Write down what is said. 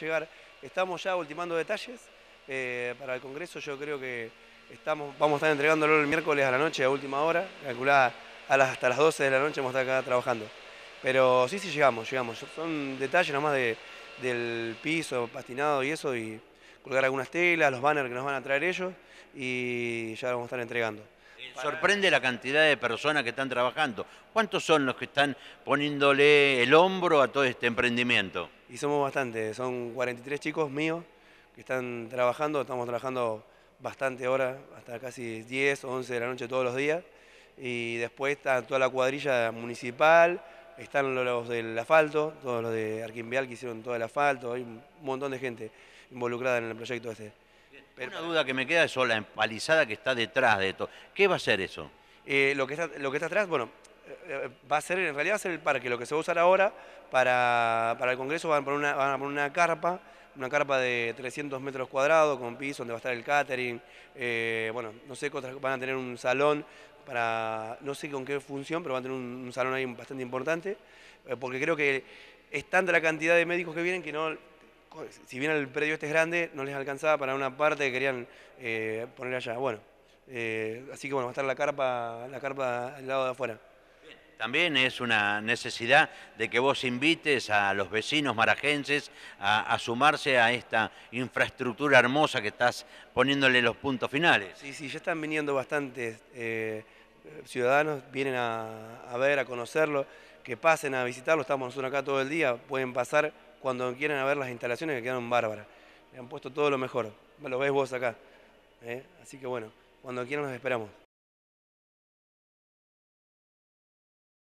llegar. Estamos ya ultimando detalles eh, para el Congreso. Yo creo que estamos, vamos a estar entregándolo el miércoles a la noche, a última hora, calculada a las, hasta las 12 de la noche vamos a estar acá trabajando. Pero sí, sí llegamos, llegamos. Son detalles nomás de, del piso, pastinado y eso, y colgar algunas telas, los banners que nos van a traer ellos, y ya vamos a estar entregando sorprende la cantidad de personas que están trabajando. ¿Cuántos son los que están poniéndole el hombro a todo este emprendimiento? Y somos bastante, son 43 chicos míos que están trabajando, estamos trabajando bastante horas, hasta casi 10 o 11 de la noche todos los días. Y después está toda la cuadrilla municipal, están los del asfalto, todos los de Arquimbial que hicieron todo el asfalto, hay un montón de gente involucrada en el proyecto este. Pero una duda que me queda es eso, oh, la empalizada que está detrás de esto. ¿Qué va a ser eso? Eh, lo, que está, lo que está atrás, bueno, eh, eh, va a ser, en realidad va a ser el parque. Lo que se va a usar ahora para, el Congreso van a, poner una, carpa, una carpa de 300 metros cuadrados con piso, donde va a estar el catering. bueno, no sé van a tener un salón para, no sé con qué función, pero van a tener un, un salón ahí bastante importante, porque creo que es tanta la cantidad de médicos que vienen que no si bien el predio este es grande, no les alcanzaba para una parte que querían eh, poner allá. Bueno, eh, así que bueno, va a estar la carpa, la carpa al lado de afuera. También es una necesidad de que vos invites a los vecinos marajenses a, sumarse a esta infraestructura hermosa que estás poniéndole los puntos finales. Sí, sí, ya están viniendo bastantes eh, ciudadanos, vienen a, a ver, a conocerlo, que pasen a visitarlo, estamos nosotros acá todo el día, pueden pasar cuando quieran a ver las instalaciones que quedaron bárbaras. Le han puesto todo lo mejor. Lo ves vos acá. ¿eh? Así que bueno, cuando quieran los esperamos.